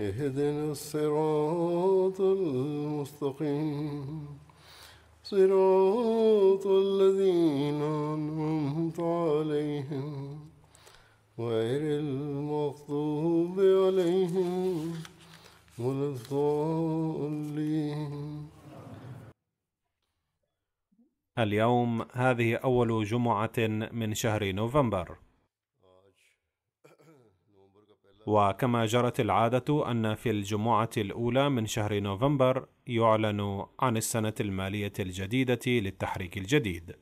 اهدنا الصراط المستقيم صراط الذين أنعمت عليهم غير المغضوب عليهم ولا الضالين اليوم هذه أول جمعة من شهر نوفمبر وكما جرت العادة أن في الجمعة الأولى من شهر نوفمبر يعلن عن السنة المالية الجديدة للتحريك الجديد.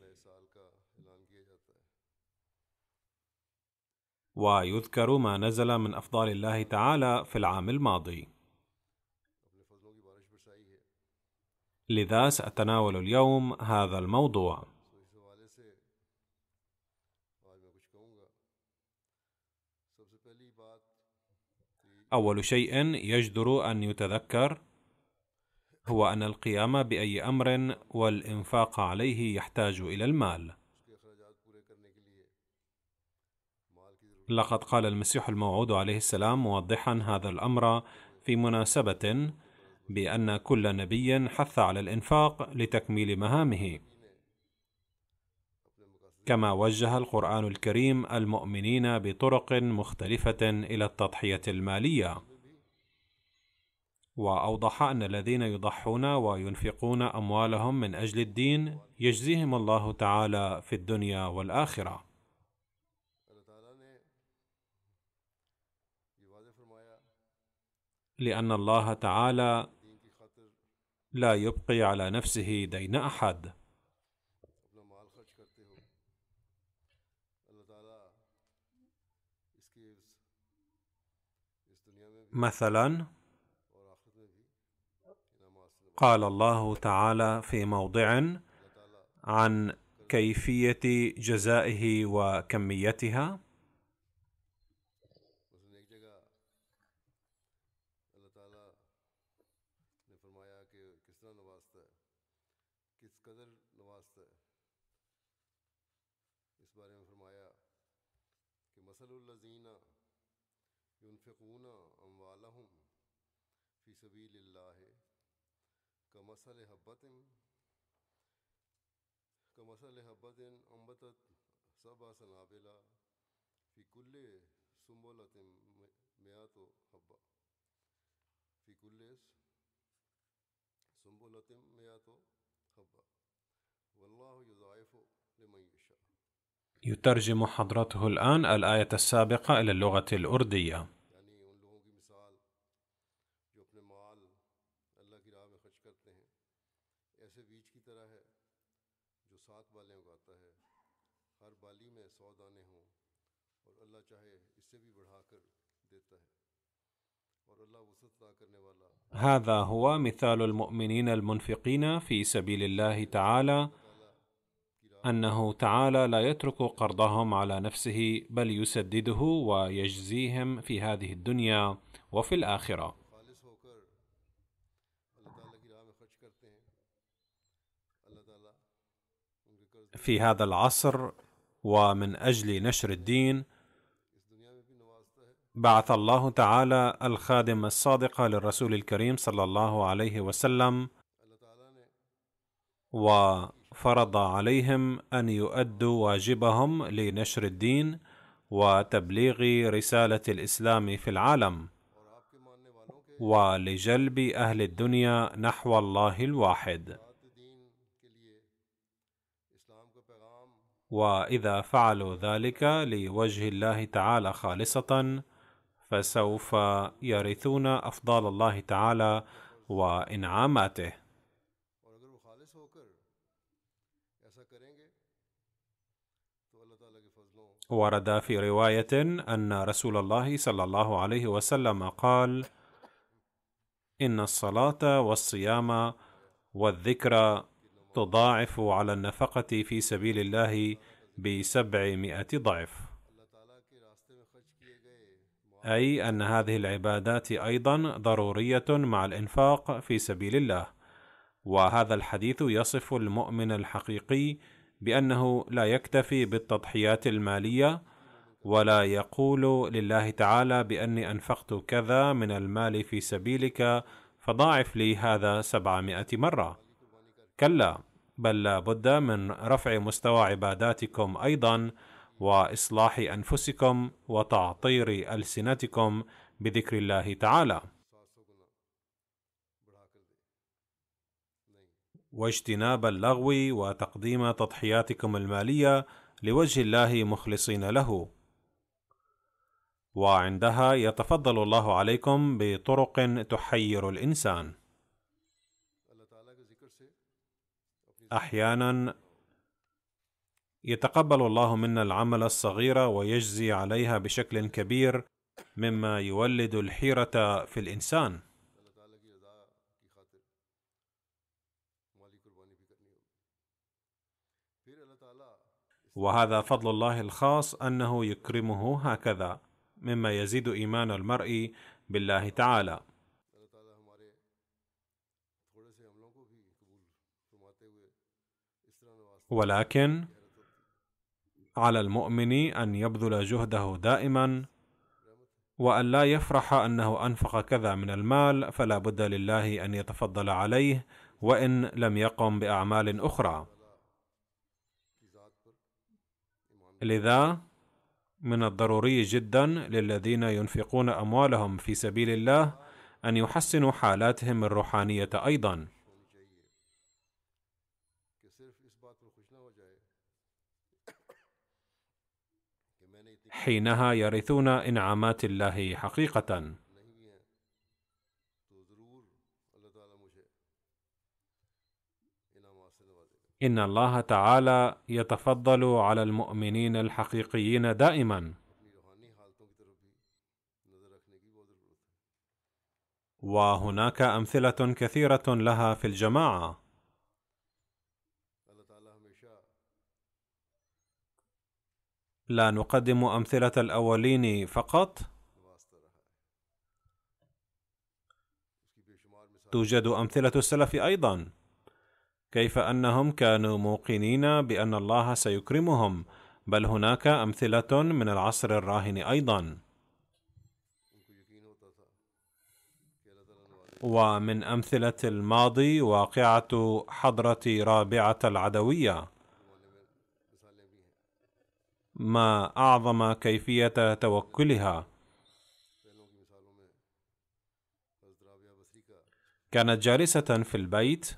ويذكر ما نزل من أفضال الله تعالى في العام الماضي. لذا سأتناول اليوم هذا الموضوع. أول شيء يجدر أن يتذكر هو أن القيام بأي أمر والإنفاق عليه يحتاج إلى المال. لقد قال المسيح الموعود عليه السلام موضحا هذا الأمر في مناسبة بأن كل نبي حث على الإنفاق لتكميل مهامه. كما وجه القرآن الكريم المؤمنين بطرق مختلفة إلى التضحية المالية، وأوضح أن الذين يضحون وينفقون أموالهم من أجل الدين يجزيهم الله تعالى في الدنيا والآخرة. لأن الله تعالى لا يبقي على نفسه دين أحد. مثلا قال الله تعالى في موضع عن كيفيه جزائه وكميتها يترجم حضرته الآن الآية السابقة إلى اللغة الأردية هذا هو مثال المؤمنين المنفقين في سبيل الله تعالى انه تعالى لا يترك قرضهم على نفسه بل يسدده ويجزيهم في هذه الدنيا وفي الاخره في هذا العصر ومن اجل نشر الدين بعث الله تعالى الخادم الصادق للرسول الكريم صلى الله عليه وسلم وفرض عليهم ان يؤدوا واجبهم لنشر الدين وتبليغ رساله الاسلام في العالم ولجلب اهل الدنيا نحو الله الواحد واذا فعلوا ذلك لوجه الله تعالى خالصه فسوف يرثون افضال الله تعالى وانعاماته ورد في روايه ان رسول الله صلى الله عليه وسلم قال ان الصلاه والصيام والذكر تضاعف على النفقه في سبيل الله بسبعمائه ضعف اي ان هذه العبادات ايضا ضروريه مع الانفاق في سبيل الله وهذا الحديث يصف المؤمن الحقيقي بانه لا يكتفي بالتضحيات الماليه ولا يقول لله تعالى باني انفقت كذا من المال في سبيلك فضاعف لي هذا سبعمائه مره كلا بل لا بد من رفع مستوى عباداتكم ايضا واصلاح انفسكم وتعطير السنتكم بذكر الله تعالى واجتناب اللغو وتقديم تضحياتكم الماليه لوجه الله مخلصين له وعندها يتفضل الله عليكم بطرق تحير الانسان احيانا يتقبل الله منا العمل الصغير ويجزي عليها بشكل كبير مما يولد الحيره في الانسان وهذا فضل الله الخاص انه يكرمه هكذا مما يزيد ايمان المرء بالله تعالى ولكن على المؤمن ان يبذل جهده دائما وان لا يفرح انه انفق كذا من المال فلا بد لله ان يتفضل عليه وان لم يقم باعمال اخرى لذا من الضروري جدا للذين ينفقون اموالهم في سبيل الله ان يحسنوا حالاتهم الروحانيه ايضا حينها يرثون انعامات الله حقيقه ان الله تعالى يتفضل على المؤمنين الحقيقيين دائما وهناك امثله كثيره لها في الجماعه لا نقدم أمثلة الأولين فقط توجد أمثلة السلف أيضا كيف أنهم كانوا موقنين بأن الله سيكرمهم بل هناك أمثلة من العصر الراهن أيضا ومن أمثلة الماضي واقعة حضرة رابعة العدوية ما اعظم كيفيه توكلها كانت جالسه في البيت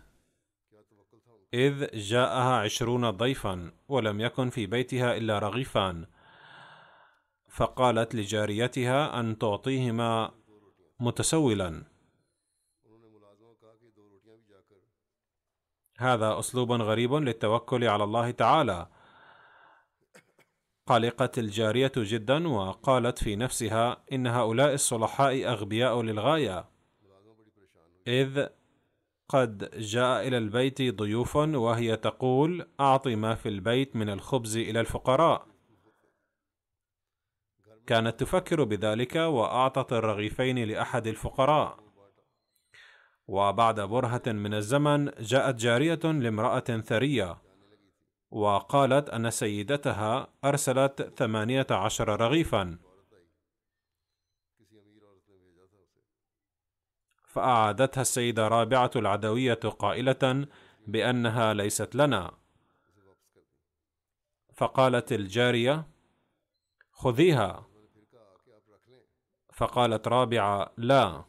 اذ جاءها عشرون ضيفا ولم يكن في بيتها الا رغيفان فقالت لجاريتها ان تعطيهما متسولا هذا اسلوب غريب للتوكل على الله تعالى قلقت الجارية جدا وقالت في نفسها إن هؤلاء الصلحاء أغبياء للغاية إذ قد جاء إلى البيت ضيوف وهي تقول أعط ما في البيت من الخبز إلى الفقراء كانت تفكر بذلك وأعطت الرغيفين لأحد الفقراء وبعد برهة من الزمن جاءت جارية لامرأة ثرية وقالت أن سيدتها أرسلت ثمانية عشر رغيفا فأعادتها السيدة رابعة العدوية قائلة بأنها ليست لنا فقالت الجارية خذيها فقالت رابعة لا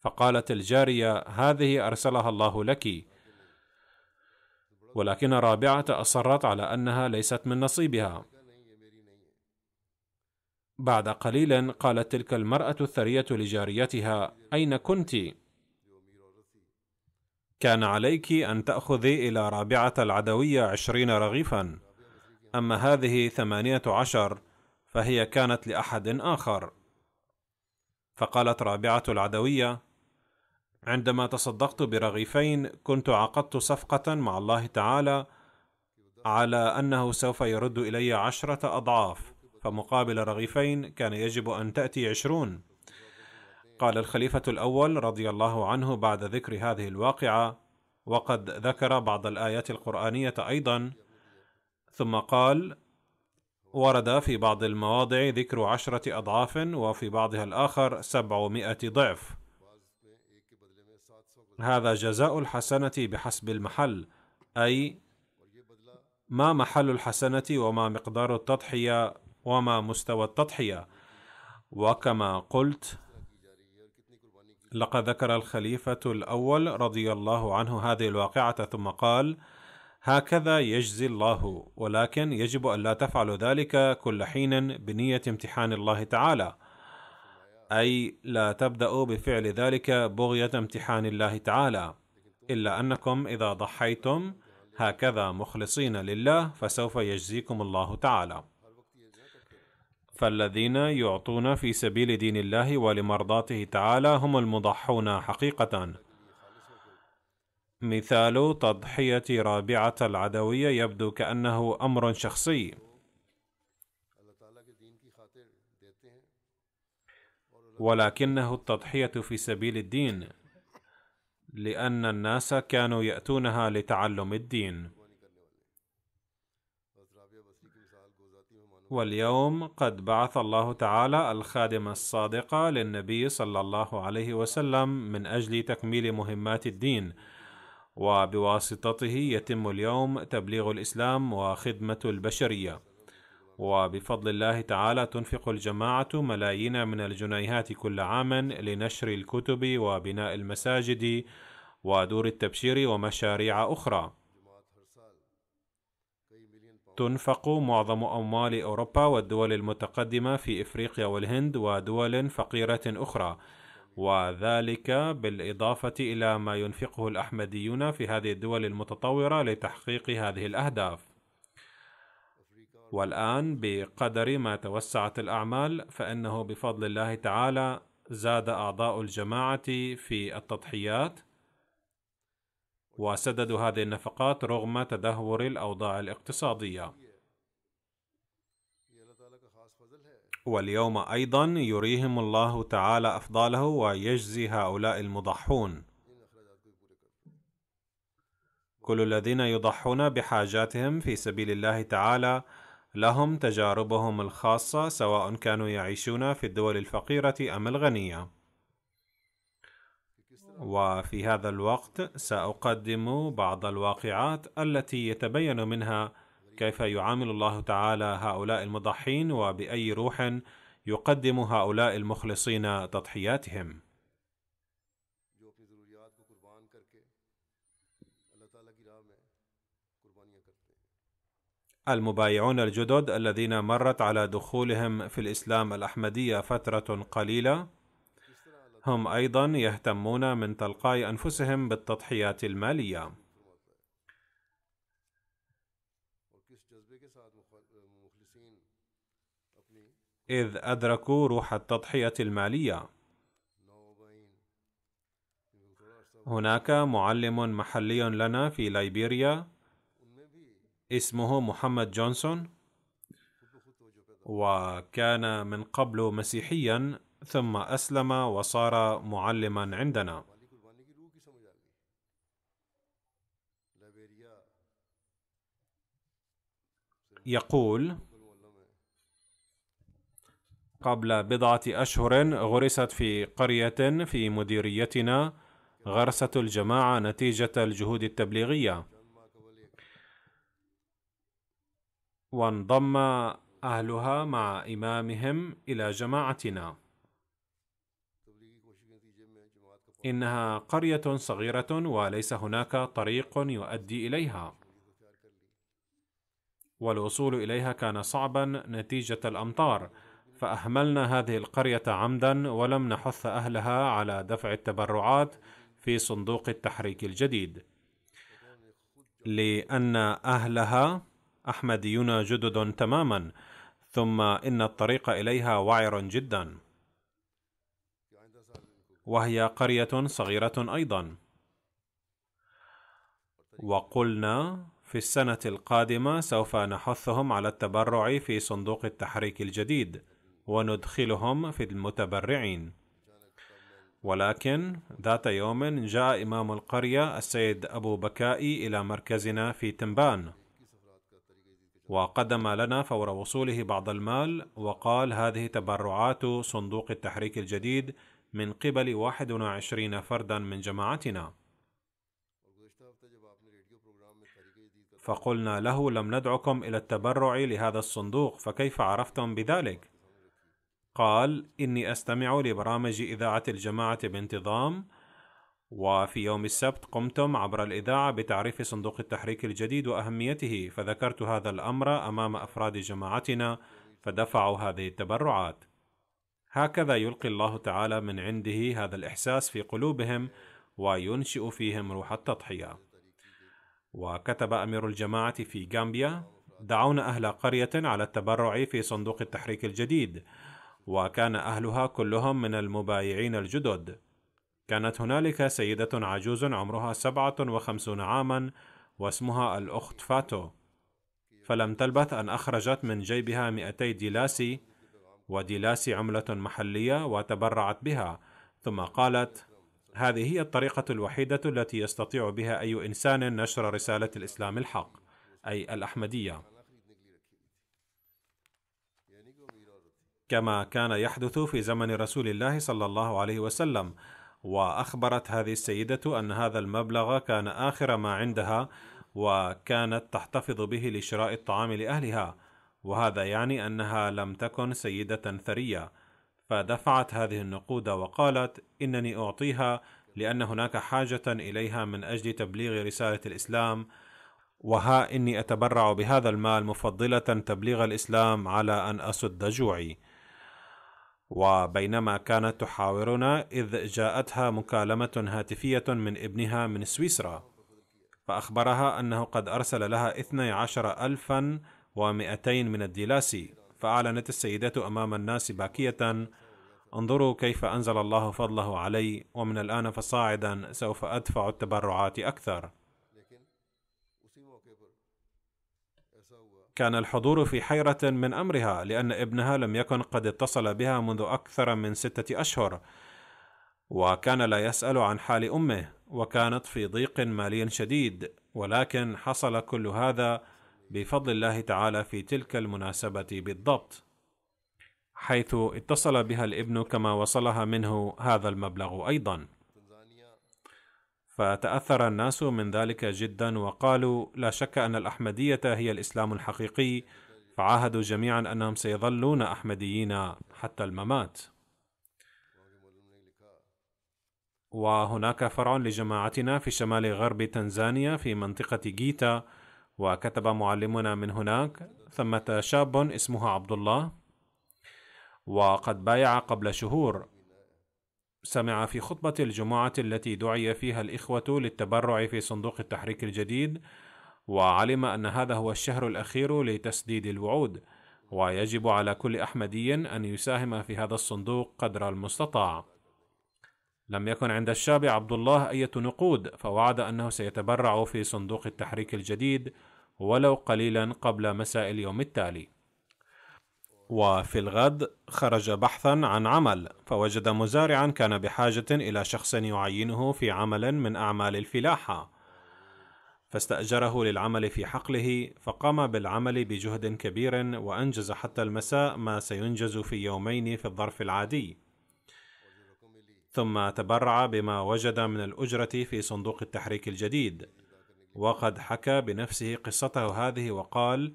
فقالت الجارية هذه أرسلها الله لك ولكن رابعة أصرت على أنها ليست من نصيبها. بعد قليل قالت تلك المرأة الثرية لجاريتها: أين كنتِ؟ كان عليك أن تأخذي إلى رابعة العدوية عشرين رغيفا، أما هذه ثمانية عشر فهي كانت لأحد آخر. فقالت رابعة العدوية: عندما تصدقت برغيفين كنت عقدت صفقة مع الله تعالى على أنه سوف يرد إلي عشرة أضعاف فمقابل رغيفين كان يجب أن تأتي عشرون قال الخليفة الأول رضي الله عنه بعد ذكر هذه الواقعة وقد ذكر بعض الآيات القرآنية أيضا ثم قال ورد في بعض المواضع ذكر عشرة أضعاف وفي بعضها الآخر سبعمائة ضعف هذا جزاء الحسنة بحسب المحل أي ما محل الحسنة وما مقدار التضحية وما مستوى التضحية وكما قلت لقد ذكر الخليفة الأول رضي الله عنه هذه الواقعة ثم قال: هكذا يجزي الله، ولكن يجب ألا تفعلوا ذلك كل حين بنية امتحان الله تعالى، اي لا تبداوا بفعل ذلك بغيه امتحان الله تعالى الا انكم اذا ضحيتم هكذا مخلصين لله فسوف يجزيكم الله تعالى فالذين يعطون في سبيل دين الله ولمرضاته تعالى هم المضحون حقيقه مثال تضحيه رابعه العدويه يبدو كانه امر شخصي ولكنه التضحيه في سبيل الدين لان الناس كانوا ياتونها لتعلم الدين واليوم قد بعث الله تعالى الخادم الصادقه للنبي صلى الله عليه وسلم من اجل تكميل مهمات الدين وبواسطته يتم اليوم تبليغ الاسلام وخدمه البشريه وبفضل الله تعالى تنفق الجماعة ملايين من الجنيهات كل عام لنشر الكتب وبناء المساجد ودور التبشير ومشاريع أخرى. تنفق معظم أموال أوروبا والدول المتقدمة في إفريقيا والهند ودول فقيرة أخرى، وذلك بالإضافة إلى ما ينفقه الأحمديون في هذه الدول المتطورة لتحقيق هذه الأهداف. والآن بقدر ما توسعت الأعمال فإنه بفضل الله تعالى زاد أعضاء الجماعة في التضحيات وسددوا هذه النفقات رغم تدهور الأوضاع الاقتصادية واليوم أيضا يريهم الله تعالى أفضاله ويجزي هؤلاء المضحون كل الذين يضحون بحاجاتهم في سبيل الله تعالى لهم تجاربهم الخاصة سواء كانوا يعيشون في الدول الفقيرة أم الغنية. وفي هذا الوقت سأقدم بعض الواقعات التي يتبين منها كيف يعامل الله تعالى هؤلاء المضحين وبأي روح يقدم هؤلاء المخلصين تضحياتهم. المبايعون الجدد الذين مرت على دخولهم في الإسلام الأحمدية فترة قليلة هم أيضا يهتمون من تلقاء أنفسهم بالتضحيات المالية إذ أدركوا روح التضحية المالية هناك معلم محلي لنا في ليبيريا اسمه محمد جونسون وكان من قبل مسيحيا ثم اسلم وصار معلما عندنا يقول قبل بضعه اشهر غرست في قريه في مديريتنا غرسه الجماعه نتيجه الجهود التبليغيه وانضم اهلها مع امامهم الى جماعتنا انها قريه صغيره وليس هناك طريق يؤدي اليها والوصول اليها كان صعبا نتيجه الامطار فاهملنا هذه القريه عمدا ولم نحث اهلها على دفع التبرعات في صندوق التحريك الجديد لان اهلها احمديون جدد تماما ثم ان الطريق اليها وعر جدا وهي قريه صغيره ايضا وقلنا في السنه القادمه سوف نحثهم على التبرع في صندوق التحريك الجديد وندخلهم في المتبرعين ولكن ذات يوم جاء إمام القرية السيد أبو بكائي إلى مركزنا في تمبان وقدم لنا فور وصوله بعض المال وقال هذه تبرعات صندوق التحريك الجديد من قبل 21 فردا من جماعتنا فقلنا له لم ندعكم الى التبرع لهذا الصندوق فكيف عرفتم بذلك قال اني استمع لبرامج اذاعه الجماعه بانتظام وفي يوم السبت قمتم عبر الإذاعة بتعريف صندوق التحريك الجديد وأهميته فذكرت هذا الأمر أمام أفراد جماعتنا فدفعوا هذه التبرعات هكذا يلقي الله تعالى من عنده هذا الإحساس في قلوبهم وينشئ فيهم روح التضحية وكتب أمير الجماعة في غامبيا دعونا أهل قرية على التبرع في صندوق التحريك الجديد وكان أهلها كلهم من المبايعين الجدد كانت هنالك سيدة عجوز عمرها سبعة وخمسون عاما واسمها الأخت فاتو فلم تلبث أن أخرجت من جيبها مئتي ديلاسي وديلاسي عملة محلية وتبرعت بها ثم قالت هذه هي الطريقة الوحيدة التي يستطيع بها أي إنسان نشر رسالة الإسلام الحق أي الأحمدية كما كان يحدث في زمن رسول الله صلى الله عليه وسلم واخبرت هذه السيده ان هذا المبلغ كان اخر ما عندها وكانت تحتفظ به لشراء الطعام لاهلها وهذا يعني انها لم تكن سيده ثريه فدفعت هذه النقود وقالت انني اعطيها لان هناك حاجه اليها من اجل تبليغ رساله الاسلام وها اني اتبرع بهذا المال مفضله تبليغ الاسلام على ان اسد جوعي وبينما كانت تحاورنا إذ جاءتها مكالمة هاتفية من ابنها من سويسرا فأخبرها أنه قد أرسل لها 12 ألفا ومئتين من الديلاسي فأعلنت السيدة أمام الناس باكية انظروا كيف أنزل الله فضله علي ومن الآن فصاعدا سوف أدفع التبرعات أكثر كان الحضور في حيرة من أمرها لأن ابنها لم يكن قد اتصل بها منذ أكثر من ستة أشهر وكان لا يسأل عن حال أمه وكانت في ضيق مالي شديد ولكن حصل كل هذا بفضل الله تعالى في تلك المناسبة بالضبط حيث اتصل بها الابن كما وصلها منه هذا المبلغ أيضاً فتاثر الناس من ذلك جدا وقالوا لا شك ان الاحمديه هي الاسلام الحقيقي فعاهدوا جميعا انهم سيظلون احمديين حتى الممات وهناك فرع لجماعتنا في شمال غرب تنزانيا في منطقه جيتا وكتب معلمنا من هناك ثمه شاب اسمه عبد الله وقد بايع قبل شهور سمع في خطبة الجمعة التي دعي فيها الإخوة للتبرع في صندوق التحريك الجديد، وعلم أن هذا هو الشهر الأخير لتسديد الوعود، ويجب على كل أحمدي أن يساهم في هذا الصندوق قدر المستطاع. لم يكن عند الشاب عبد الله أية نقود، فوعد أنه سيتبرع في صندوق التحريك الجديد ولو قليلا قبل مساء اليوم التالي. وفي الغد خرج بحثا عن عمل فوجد مزارعا كان بحاجة إلى شخص يعينه في عمل من أعمال الفلاحة فاستأجره للعمل في حقله فقام بالعمل بجهد كبير وأنجز حتى المساء ما سينجز في يومين في الظرف العادي ثم تبرع بما وجد من الأجرة في صندوق التحريك الجديد وقد حكى بنفسه قصته هذه وقال: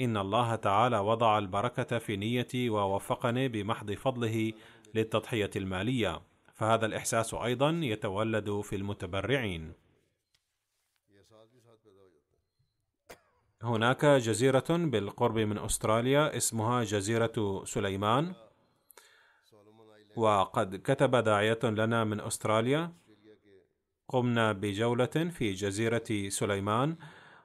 ان الله تعالى وضع البركه في نيتي ووفقني بمحض فضله للتضحيه الماليه فهذا الاحساس ايضا يتولد في المتبرعين هناك جزيرة بالقرب من أستراليا اسمها جزيرة سليمان وقد كتب داعية لنا من أستراليا قمنا بجولة في جزيرة سليمان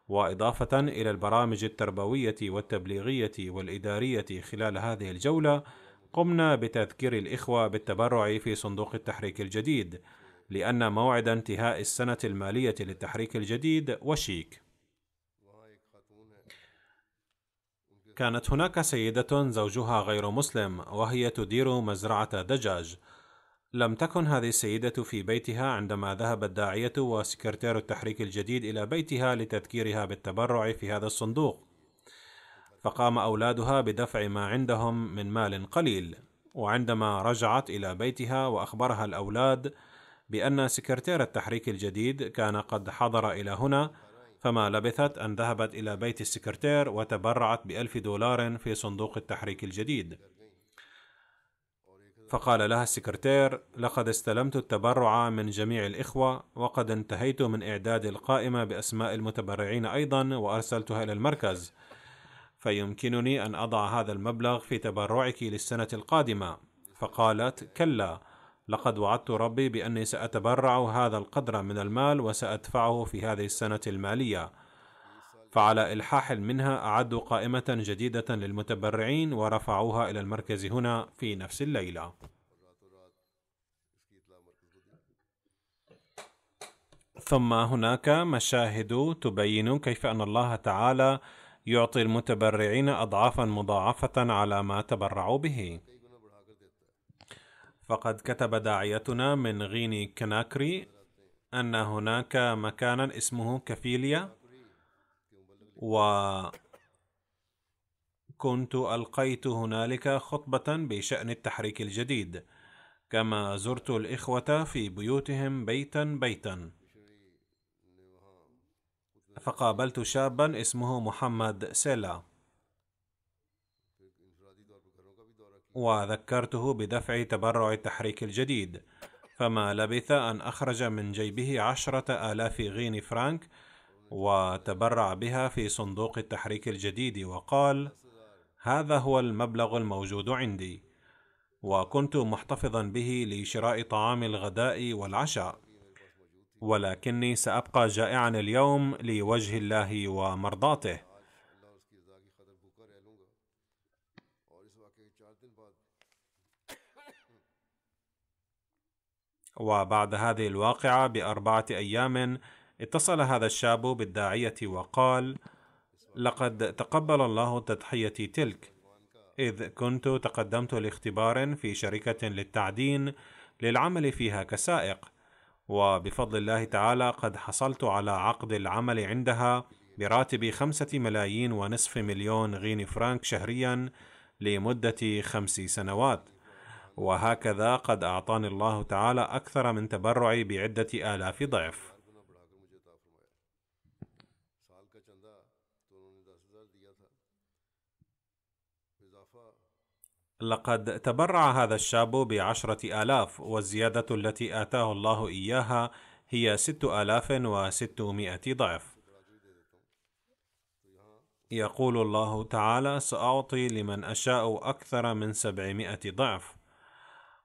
واضافه الى البرامج التربويه والتبليغيه والاداريه خلال هذه الجوله قمنا بتذكير الاخوه بالتبرع في صندوق التحريك الجديد لان موعد انتهاء السنه الماليه للتحريك الجديد وشيك كانت هناك سيده زوجها غير مسلم وهي تدير مزرعه دجاج لم تكن هذه السيدة في بيتها عندما ذهب الداعية وسكرتير التحريك الجديد إلى بيتها لتذكيرها بالتبرع في هذا الصندوق، فقام أولادها بدفع ما عندهم من مال قليل، وعندما رجعت إلى بيتها وأخبرها الأولاد بأن سكرتير التحريك الجديد كان قد حضر إلى هنا، فما لبثت أن ذهبت إلى بيت السكرتير وتبرعت بألف دولار في صندوق التحريك الجديد. فقال لها السكرتير لقد استلمت التبرع من جميع الإخوة وقد انتهيت من إعداد القائمة بأسماء المتبرعين أيضا وأرسلتها إلى المركز فيمكنني أن أضع هذا المبلغ في تبرعك للسنة القادمة فقالت كلا لقد وعدت ربي بأني سأتبرع هذا القدر من المال وسأدفعه في هذه السنة المالية فعلى إلحاح منها أعدوا قائمة جديدة للمتبرعين ورفعوها إلى المركز هنا في نفس الليلة ثم هناك مشاهد تبين كيف أن الله تعالى يعطي المتبرعين أضعافا مضاعفة على ما تبرعوا به فقد كتب داعيتنا من غيني كناكري أن هناك مكانا اسمه كفيليا وكنت القيت هنالك خطبه بشان التحريك الجديد كما زرت الاخوه في بيوتهم بيتا بيتا فقابلت شابا اسمه محمد سيلا وذكرته بدفع تبرع التحريك الجديد فما لبث أن أخرج من جيبه عشرة آلاف غين فرانك وتبرع بها في صندوق التحريك الجديد وقال هذا هو المبلغ الموجود عندي وكنت محتفظا به لشراء طعام الغداء والعشاء ولكني سابقى جائعا اليوم لوجه الله ومرضاته وبعد هذه الواقعه باربعه ايام اتصل هذا الشاب بالداعية وقال: لقد تقبل الله تضحيتي تلك، إذ كنت تقدمت لاختبار في شركة للتعدين للعمل فيها كسائق، وبفضل الله تعالى قد حصلت على عقد العمل عندها براتب خمسة ملايين ونصف مليون غين فرانك شهريا لمدة خمس سنوات وهكذا قد أعطاني الله تعالى أكثر من تبرعي بعدة آلاف ضعف لقد تبرع هذا الشاب بعشرة آلاف والزيادة التي آتاه الله إياها هي ست آلاف وستمائة ضعف يقول الله تعالى سأعطي لمن أشاء أكثر من سبعمائة ضعف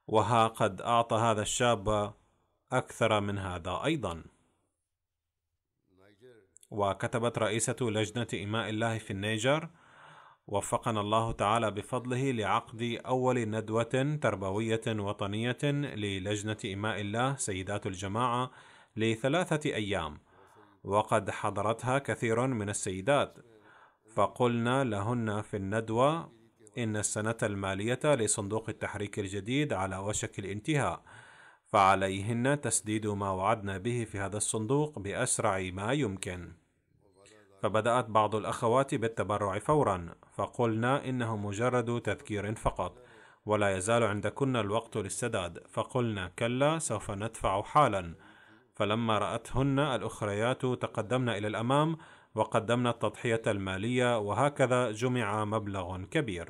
وها قد أعطى هذا الشاب أكثر من هذا أيضا وكتبت رئيسة لجنة إماء الله في النيجر وفقنا الله تعالى بفضله لعقد أول ندوة تربوية وطنية للجنة إماء الله سيدات الجماعة لثلاثة أيام، وقد حضرتها كثير من السيدات، فقلنا لهن في الندوة إن السنة المالية لصندوق التحريك الجديد على وشك الانتهاء، فعليهن تسديد ما وعدنا به في هذا الصندوق بأسرع ما يمكن. فبدأت بعض الأخوات بالتبرع فورا فقلنا إنه مجرد تذكير فقط ولا يزال عندكن الوقت للسداد فقلنا كلا سوف ندفع حالا فلما رأتهن الأخريات تقدمن إلى الأمام وقدمنا التضحية المالية وهكذا جمع مبلغ كبير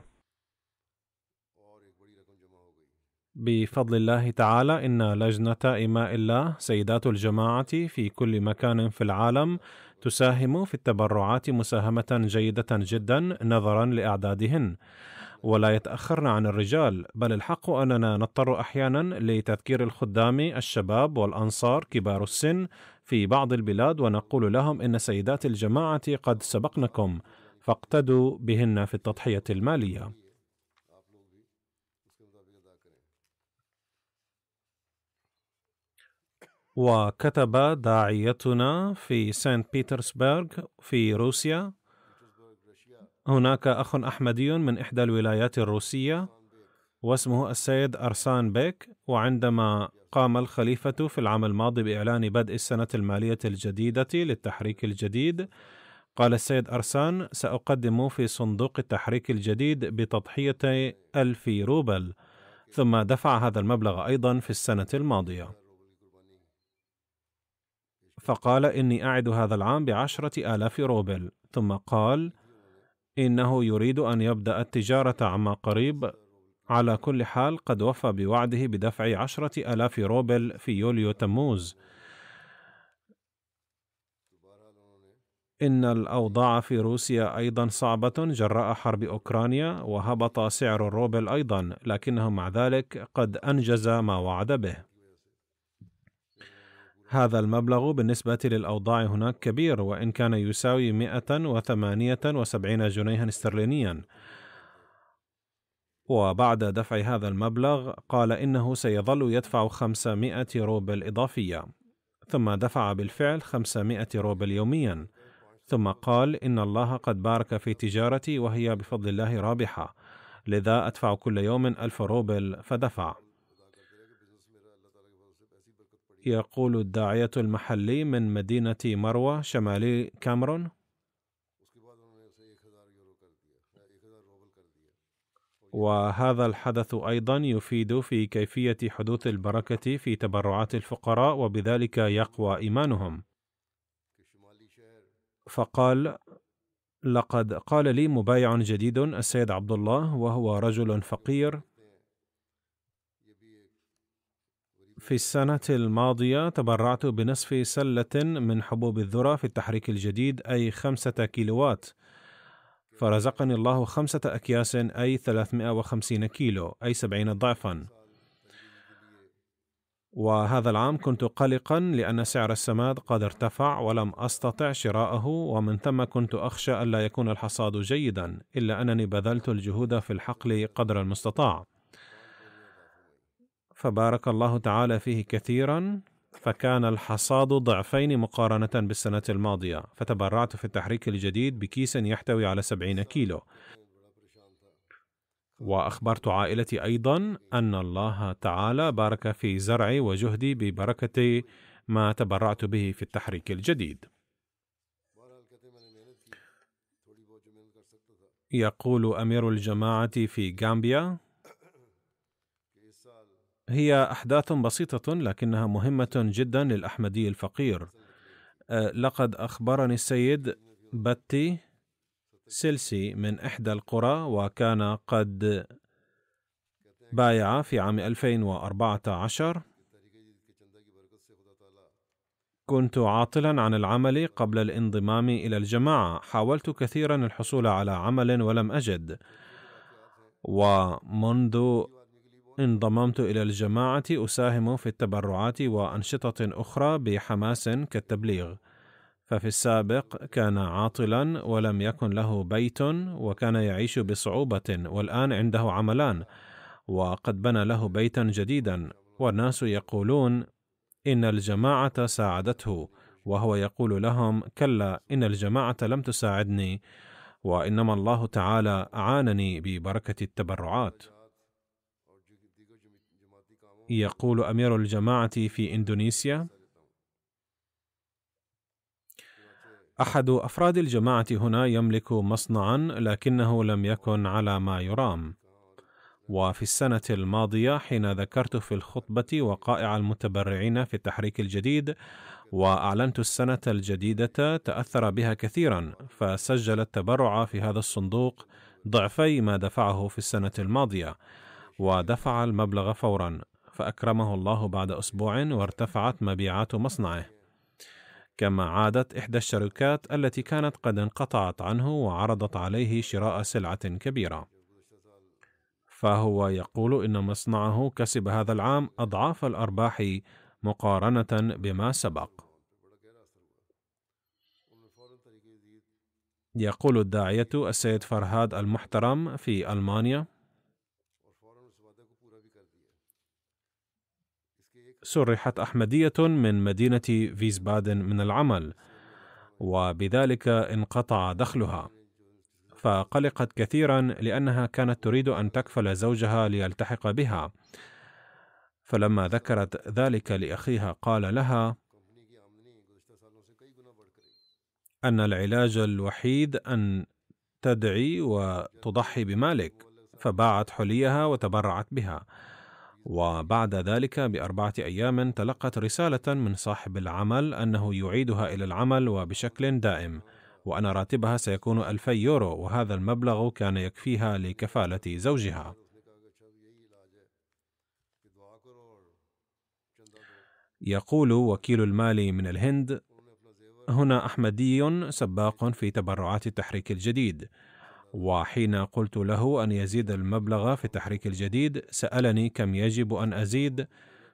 بفضل الله تعالى إن لجنة إماء الله سيدات الجماعة في كل مكان في العالم تساهم في التبرعات مساهمة جيدة جدا نظرا لأعدادهن ولا يتأخرن عن الرجال بل الحق أننا نضطر أحيانا لتذكير الخدام الشباب والأنصار كبار السن في بعض البلاد ونقول لهم إن سيدات الجماعة قد سبقنكم فاقتدوا بهن في التضحية المالية وكتب داعيتنا في سانت بيترسبرغ في روسيا هناك أخ أحمدي من إحدى الولايات الروسية واسمه السيد أرسان بيك وعندما قام الخليفة في العام الماضي بإعلان بدء السنة المالية الجديدة للتحريك الجديد قال السيد أرسان سأقدم في صندوق التحريك الجديد بتضحية ألف روبل ثم دفع هذا المبلغ أيضا في السنة الماضية فقال إني أعد هذا العام بعشرة آلاف روبل ثم قال إنه يريد أن يبدأ التجارة عما قريب على كل حال قد وفى بوعده بدفع عشرة آلاف روبل في يوليو تموز إن الأوضاع في روسيا أيضا صعبة جراء حرب أوكرانيا وهبط سعر الروبل أيضا لكنه مع ذلك قد أنجز ما وعد به هذا المبلغ بالنسبة للأوضاع هناك كبير وإن كان يساوي 178 جنيها استرلينيا وبعد دفع هذا المبلغ قال إنه سيظل يدفع 500 روبل إضافية ثم دفع بالفعل 500 روبل يوميا ثم قال إن الله قد بارك في تجارتي وهي بفضل الله رابحة لذا أدفع كل يوم ألف روبل فدفع يقول الداعية المحلي من مدينة مروى شمالي كامرون وهذا الحدث أيضا يفيد في كيفية حدوث البركة في تبرعات الفقراء وبذلك يقوى إيمانهم فقال لقد قال لي مبايع جديد السيد عبد الله وهو رجل فقير في السنة الماضية تبرعت بنصف سلة من حبوب الذرة في التحريك الجديد أي خمسة كيلوات فرزقني الله خمسة أكياس أي 350 كيلو أي سبعين ضعفا وهذا العام كنت قلقا لأن سعر السماد قد ارتفع ولم أستطع شراءه ومن ثم كنت أخشى ألا يكون الحصاد جيدا إلا أنني بذلت الجهود في الحقل قدر المستطاع فبارك الله تعالى فيه كثيرا فكان الحصاد ضعفين مقارنة بالسنة الماضية فتبرعت في التحريك الجديد بكيس يحتوي على سبعين كيلو وأخبرت عائلتي أيضا أن الله تعالى بارك في زرعي وجهدي ببركة ما تبرعت به في التحريك الجديد يقول أمير الجماعة في غامبيا هي أحداث بسيطة لكنها مهمة جدا للأحمدي الفقير أه، لقد أخبرني السيد بتي سيلسي من إحدى القرى وكان قد بايع في عام 2014 كنت عاطلا عن العمل قبل الانضمام إلى الجماعة حاولت كثيرا الحصول على عمل ولم أجد ومنذ انضممت إلى الجماعة أساهم في التبرعات وأنشطة أخرى بحماس كالتبليغ، ففي السابق كان عاطلا ولم يكن له بيت وكان يعيش بصعوبة والآن عنده عملان وقد بنى له بيتا جديدا والناس يقولون إن الجماعة ساعدته وهو يقول لهم كلا إن الجماعة لم تساعدني وإنما الله تعالى أعانني ببركة التبرعات يقول أمير الجماعة في إندونيسيا أحد أفراد الجماعة هنا يملك مصنعا لكنه لم يكن على ما يرام وفي السنة الماضية حين ذكرت في الخطبة وقائع المتبرعين في التحريك الجديد وأعلنت السنة الجديدة تأثر بها كثيرا فسجل التبرع في هذا الصندوق ضعفي ما دفعه في السنة الماضية ودفع المبلغ فورا فأكرمه الله بعد أسبوع وارتفعت مبيعات مصنعه كما عادت إحدى الشركات التي كانت قد انقطعت عنه وعرضت عليه شراء سلعة كبيرة فهو يقول إن مصنعه كسب هذا العام أضعاف الأرباح مقارنة بما سبق يقول الداعية السيد فرهاد المحترم في ألمانيا سرحت أحمدية من مدينة فيسبادن من العمل وبذلك انقطع دخلها فقلقت كثيرا لأنها كانت تريد أن تكفل زوجها ليلتحق بها فلما ذكرت ذلك لأخيها قال لها أن العلاج الوحيد أن تدعي وتضحي بمالك فباعت حليها وتبرعت بها وبعد ذلك بأربعة أيام تلقت رسالة من صاحب العمل أنه يعيدها إلى العمل وبشكل دائم وأن راتبها سيكون ألفي يورو وهذا المبلغ كان يكفيها لكفالة زوجها يقول وكيل المال من الهند هنا أحمدي سباق في تبرعات التحريك الجديد وحين قلت له أن يزيد المبلغ في التحريك الجديد سألني كم يجب أن أزيد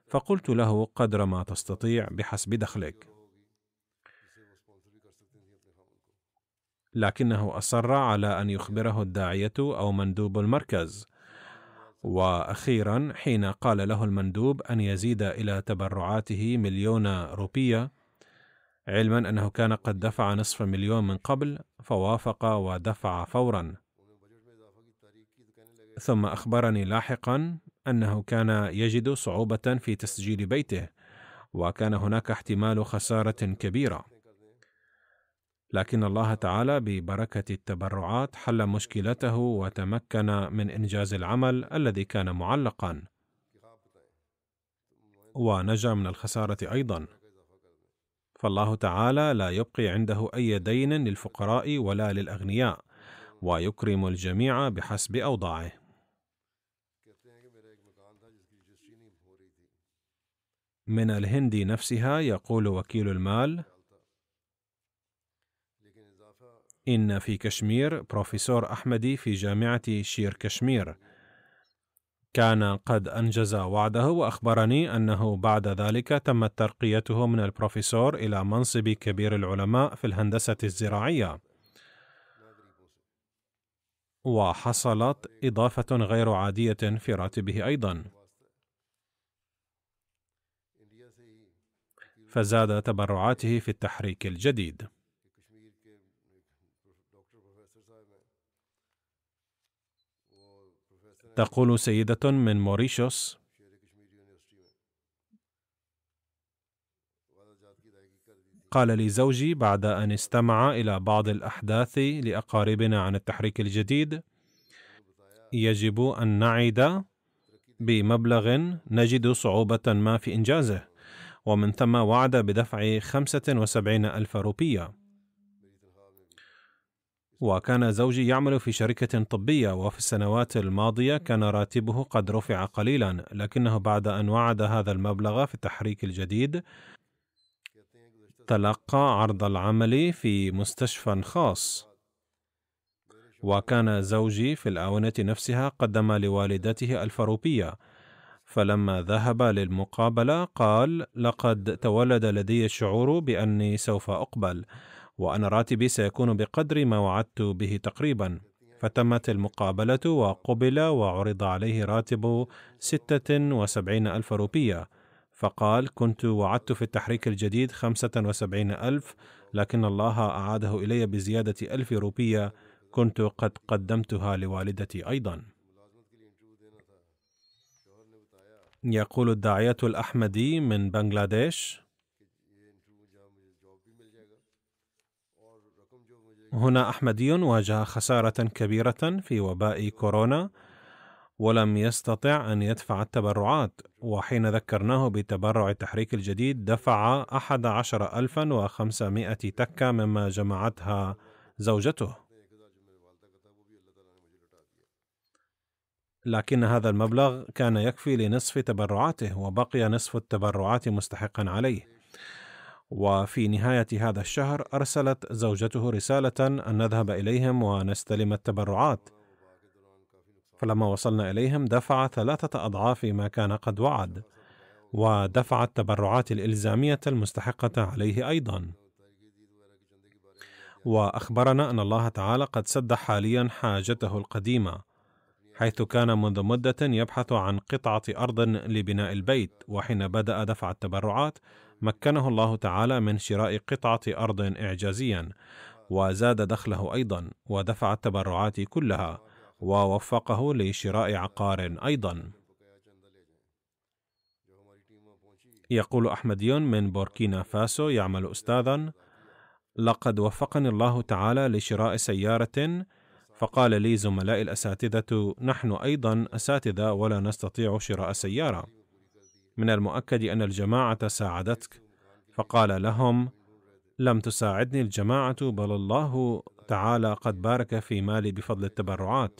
فقلت له قدر ما تستطيع بحسب دخلك لكنه أصر على أن يخبره الداعية أو مندوب المركز وأخيرا حين قال له المندوب أن يزيد إلى تبرعاته مليون روبية علما أنه كان قد دفع نصف مليون من قبل فوافق ودفع فورا ثم أخبرني لاحقا أنه كان يجد صعوبة في تسجيل بيته وكان هناك احتمال خسارة كبيرة لكن الله تعالى ببركة التبرعات حل مشكلته وتمكن من إنجاز العمل الذي كان معلقا ونجا من الخسارة أيضا فالله تعالى لا يبقي عنده اي دين للفقراء ولا للاغنياء ويكرم الجميع بحسب اوضاعه من الهند نفسها يقول وكيل المال إن في كشمير بروفيسور أحمدي في جامعة شير كشمير كان قد أنجز وعده وأخبرني أنه بعد ذلك تمت ترقيته من البروفيسور إلى منصب كبير العلماء في الهندسة الزراعية وحصلت إضافة غير عادية في راتبه أيضا فزاد تبرعاته في التحريك الجديد تقول سيدة من موريشيوس قال لي زوجي بعد أن استمع إلى بعض الأحداث لأقاربنا عن التحريك الجديد يجب أن نعد بمبلغ نجد صعوبة ما في إنجازه ومن ثم وعد بدفع 75 ألف روبية وكان زوجي يعمل في شركة طبية وفي السنوات الماضية كان راتبه قد رفع قليلا لكنه بعد أن وعد هذا المبلغ في التحريك الجديد تلقى عرض العمل في مستشفى خاص وكان زوجي في الآونة نفسها قدم لوالدته ألف روبية فلما ذهب للمقابلة قال لقد تولد لدي الشعور بأني سوف أقبل وأن راتبي سيكون بقدر ما وعدت به تقريبا فتمت المقابلة وقبل وعرض عليه راتب ستة وسبعين ألف روبية فقال كنت وعدت في التحريك الجديد خمسة وسبعين ألف لكن الله أعاده إلي بزيادة ألف روبية كنت قد قدمتها لوالدتي أيضا يقول الداعية الأحمدي من بنغلاديش هنا أحمدي واجه خسارة كبيرة في وباء كورونا ولم يستطع أن يدفع التبرعات وحين ذكرناه بتبرع التحريك الجديد دفع أحد عشر ألفا وخمسمائة تكة مما جمعتها زوجته لكن هذا المبلغ كان يكفي لنصف تبرعاته وبقي نصف التبرعات مستحقا عليه وفي نهاية هذا الشهر أرسلت زوجته رسالة أن نذهب إليهم ونستلم التبرعات فلما وصلنا إليهم دفع ثلاثة أضعاف ما كان قد وعد ودفع التبرعات الإلزامية المستحقة عليه أيضا وأخبرنا أن الله تعالى قد سد حاليا حاجته القديمة حيث كان منذ مدة يبحث عن قطعة أرض لبناء البيت وحين بدأ دفع التبرعات مكنه الله تعالى من شراء قطعة أرض إعجازيا وزاد دخله أيضا ودفع التبرعات كلها ووفقه لشراء عقار أيضا يقول أحمديون من بوركينا فاسو يعمل أستاذا لقد وفقني الله تعالى لشراء سيارة فقال لي زملائي الأساتذة نحن أيضا أساتذة ولا نستطيع شراء سيارة من المؤكد أن الجماعة ساعدتك فقال لهم لم تساعدني الجماعة بل الله تعالى قد بارك في مالي بفضل التبرعات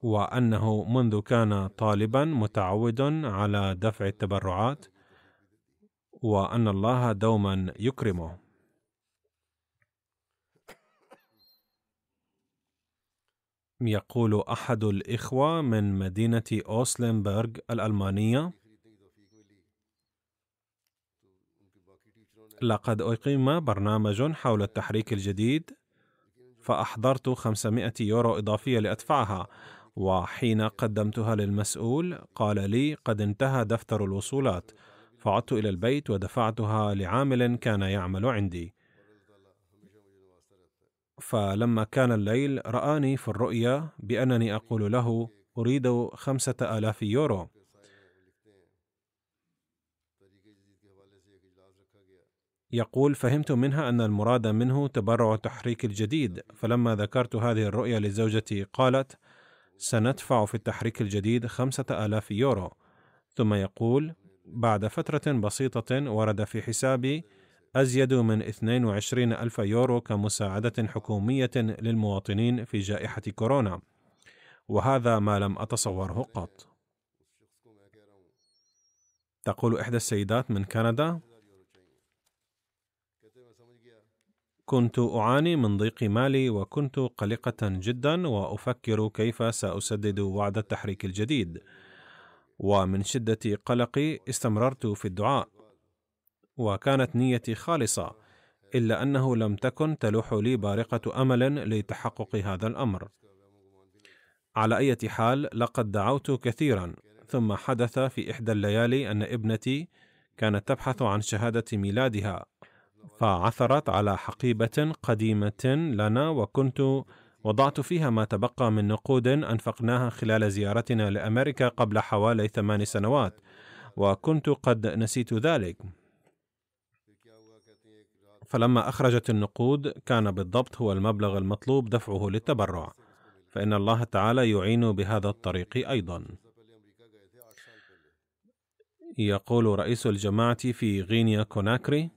وأنه منذ كان طالبا متعود على دفع التبرعات وأن الله دوما يكرمه يقول أحد الإخوة من مدينة أوسلنبرغ الألمانية لقد أقيم برنامج حول التحريك الجديد فأحضرت 500 يورو إضافية لأدفعها وحين قدمتها للمسؤول قال لي قد انتهى دفتر الوصولات فعدت إلى البيت ودفعتها لعامل كان يعمل عندي فلما كان الليل رآني في الرؤيا بأنني أقول له أريد خمسة آلاف يورو يقول فهمت منها أن المراد منه تبرع التحريك الجديد فلما ذكرت هذه الرؤية لزوجتي قالت سندفع في التحريك الجديد خمسة آلاف يورو ثم يقول بعد فترة بسيطة ورد في حسابي أزيد من 22 ألف يورو كمساعدة حكومية للمواطنين في جائحة كورونا وهذا ما لم أتصوره قط تقول إحدى السيدات من كندا كنت أعاني من ضيق مالي وكنت قلقة جدا وأفكر كيف سأسدد وعد التحريك الجديد ومن شدة قلقي استمررت في الدعاء وكانت نيتي خالصه الا انه لم تكن تلوح لي بارقه امل لتحقق هذا الامر على اي حال لقد دعوت كثيرا ثم حدث في احدى الليالي ان ابنتي كانت تبحث عن شهاده ميلادها فعثرت على حقيبه قديمه لنا وكنت وضعت فيها ما تبقى من نقود انفقناها خلال زيارتنا لامريكا قبل حوالي ثمان سنوات وكنت قد نسيت ذلك فلما أخرجت النقود كان بالضبط هو المبلغ المطلوب دفعه للتبرع فإن الله تعالى يعين بهذا الطريق أيضا يقول رئيس الجماعة في غينيا كوناكري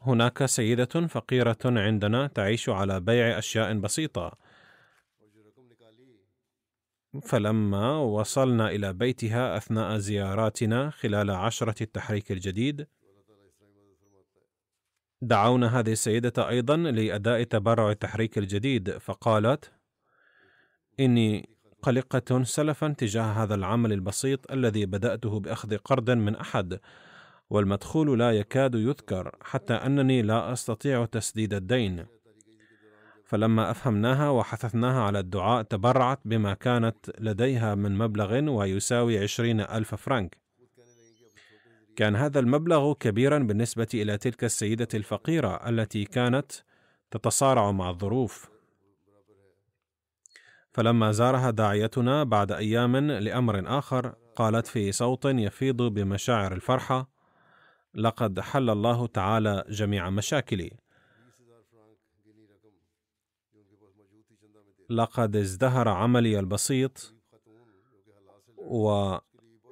هناك سيدة فقيرة عندنا تعيش على بيع أشياء بسيطة فلما وصلنا إلى بيتها أثناء زياراتنا خلال عشرة التحريك الجديد دعونا هذه السيدة أيضا لأداء تبرع التحريك الجديد فقالت إني قلقة سلفا تجاه هذا العمل البسيط الذي بدأته بأخذ قرض من أحد والمدخول لا يكاد يذكر حتى أنني لا أستطيع تسديد الدين فلما أفهمناها وحثثناها على الدعاء تبرعت بما كانت لديها من مبلغ ويساوي عشرين ألف فرنك كان هذا المبلغ كبيرا بالنسبة إلى تلك السيدة الفقيرة التي كانت تتصارع مع الظروف. فلما زارها داعيتنا بعد أيام لأمر آخر، قالت في صوت يفيض بمشاعر الفرحة: لقد حل الله تعالى جميع مشاكلي. لقد ازدهر عملي البسيط و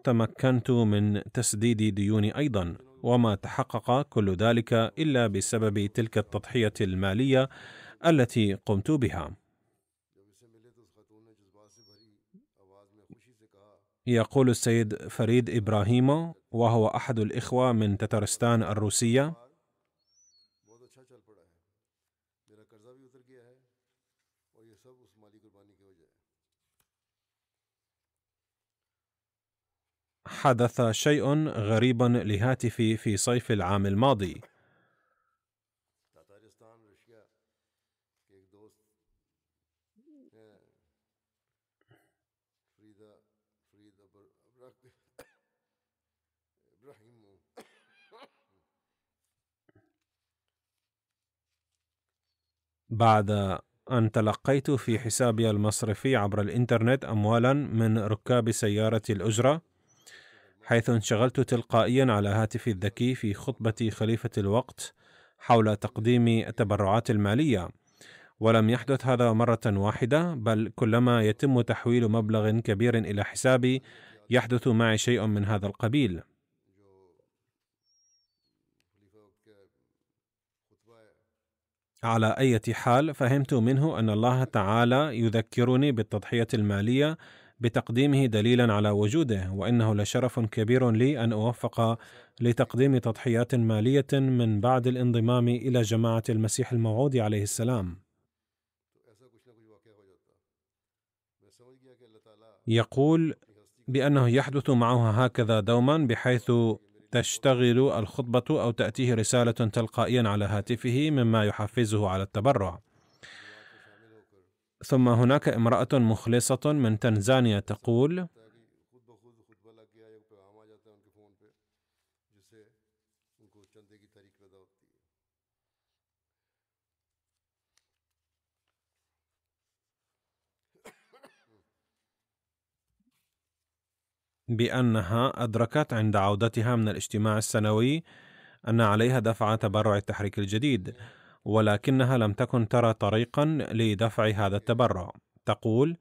تمكنت من تسديد ديوني ايضا وما تحقق كل ذلك الا بسبب تلك التضحيه الماليه التي قمت بها يقول السيد فريد ابراهيم وهو احد الاخوه من تترستان الروسيه حدث شيء غريب لهاتفي في صيف العام الماضي بعد أن تلقيت في حسابي المصرفي عبر الإنترنت أموالا من ركاب سيارة الأجرة حيث انشغلت تلقائيا على هاتفي الذكي في خطبة خليفة الوقت حول تقديم التبرعات المالية ولم يحدث هذا مرة واحدة بل كلما يتم تحويل مبلغ كبير إلى حسابي يحدث معي شيء من هذا القبيل على أي حال فهمت منه أن الله تعالى يذكرني بالتضحية المالية بتقديمه دليلا على وجوده وانه لشرف كبير لي ان اوفق لتقديم تضحيات ماليه من بعد الانضمام الى جماعه المسيح الموعود عليه السلام يقول بانه يحدث معها هكذا دوما بحيث تشتغل الخطبه او تاتيه رساله تلقائيا على هاتفه مما يحفزه على التبرع ثم هناك امرأة مخلصة من تنزانيا تقول بأنها أدركت عند عودتها من الاجتماع السنوي أن عليها دفع تبرع التحريك الجديد ولكنها لم تكن ترى طريقا لدفع هذا التبرع تقول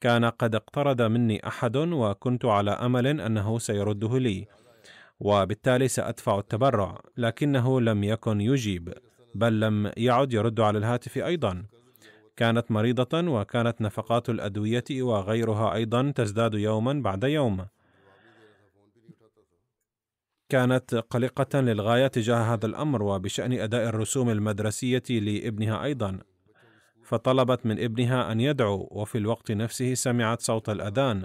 كان قد اقترض مني احد وكنت على امل انه سيرده لي وبالتالي سادفع التبرع لكنه لم يكن يجيب بل لم يعد يرد على الهاتف ايضا كانت مريضه وكانت نفقات الادويه وغيرها ايضا تزداد يوما بعد يوم كانت قلقة للغاية تجاه هذا الأمر وبشأن أداء الرسوم المدرسية لابنها أيضا فطلبت من ابنها أن يدعو وفي الوقت نفسه سمعت صوت الأذان